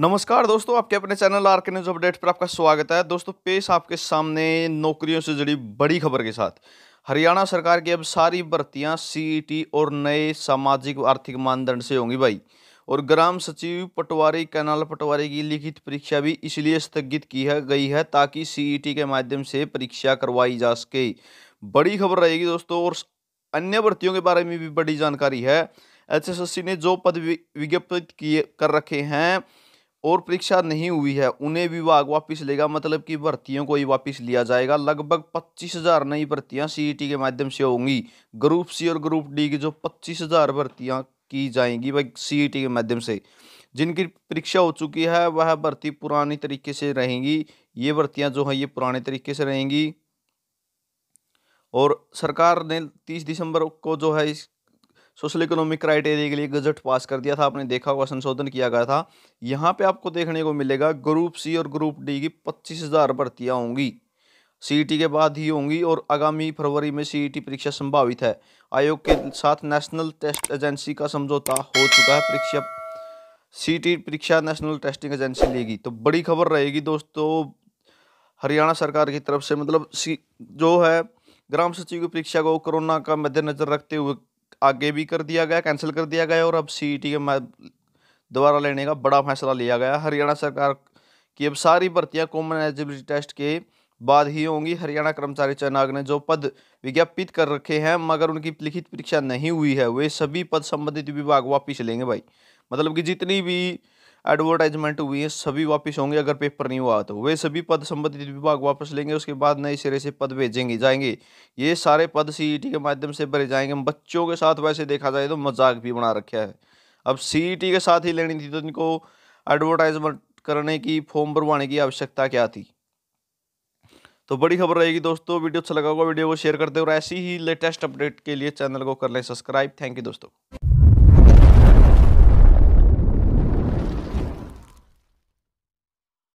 नमस्कार दोस्तों आपके अपने channel R K news update पर आपका स्वागत है दोस्तों पेश आपके सामने नौकरियों से जुड़ी बड़ी खबर के साथ हरियाणा सरकार की अब सारी भर्तियां सीईटी e और नए सामाजिक आर्थिक मानदंड से होंगी भाई और ग्राम सचिव पटवारी कैनाल पटवारी की लिखित परीक्षा भी इसलिए स्थगित की है गई है ताकि सीईटी e के माध्यम से परीक्षा करवाई जा सके बड़ी खबर रहेगी दोस्तों और अन्य भर्तियों के बारे में भी बड़ी जानकारी है एच ने जो पद विज्ञापित किए कर रखे हैं और परीक्षा नहीं हुई है उन्हें विभाग वापस लेगा मतलब कि भर्तियों को ही वापस लिया जाएगा लगभग पच्चीस हज़ार नई भर्तियाँ सीईटी e के माध्यम से होंगी ग्रुप सी और ग्रुप डी की जो पच्चीस हज़ार भर्तियाँ की जाएंगी वह सीईटी e के माध्यम से जिनकी परीक्षा हो चुकी है वह भर्ती पुरानी तरीके से रहेंगी ये भर्तियाँ जो हैं ये पुराने तरीके से रहेंगी और सरकार ने तीस दिसंबर को जो है इस सोशल इकोनॉमिक क्राइटेरिया के लिए गजट पास कर दिया था आपने देखा होगा संशोधन किया गया था यहाँ पे आपको देखने को मिलेगा ग्रुप सी और ग्रुप डी की पच्चीस हज़ार भर्तियाँ होंगी सी e के बाद ही होंगी और आगामी फरवरी में सी e परीक्षा संभावित है आयोग के साथ नेशनल टेस्ट एजेंसी का समझौता हो चुका है परीक्षा सी e परीक्षा नेशनल टेस्टिंग एजेंसी लेगी तो बड़ी खबर रहेगी दोस्तों हरियाणा सरकार की तरफ से मतलब सी जो है ग्राम सचिव की परीक्षा को कोरोना का मद्देनजर रखते हुए आगे भी कर दिया गया कैंसिल कर दिया गया और अब सी के दोबारा लेने का बड़ा फैसला लिया गया हरियाणा सरकार की अब सारी भर्तियां कॉमन एलिजिबिलिटी टेस्ट के बाद ही होंगी हरियाणा कर्मचारी चयन आयोग ने जो पद विज्ञापित कर रखे हैं मगर उनकी लिखित परीक्षा नहीं हुई है वे सभी पद संबंधित विभाग वापिस लेंगे भाई मतलब कि जितनी भी एडवर्टाइजमेंट हुई है सभी वापस होंगे अगर पेपर नहीं हुआ तो वे सभी पद संबंधित विभाग वापस लेंगे उसके बाद नए सिरे से पद भेजेंगे जाएंगे ये सारे पद सी e के माध्यम से भरे जाएंगे बच्चों के साथ वैसे देखा जाए तो मजाक भी बना रखा है अब सी e के साथ ही लेनी थी तो इनको एडवर्टाइजमेंट करने की फॉर्म भरवाने की आवश्यकता क्या थी तो बड़ी खबर रहेगी दोस्तों वीडियो अच्छा लगा होगा वीडियो को शेयर करते और ऐसी ही लेटेस्ट अपडेट के लिए चैनल को कर लें सब्सक्राइब थैंक यू दोस्तों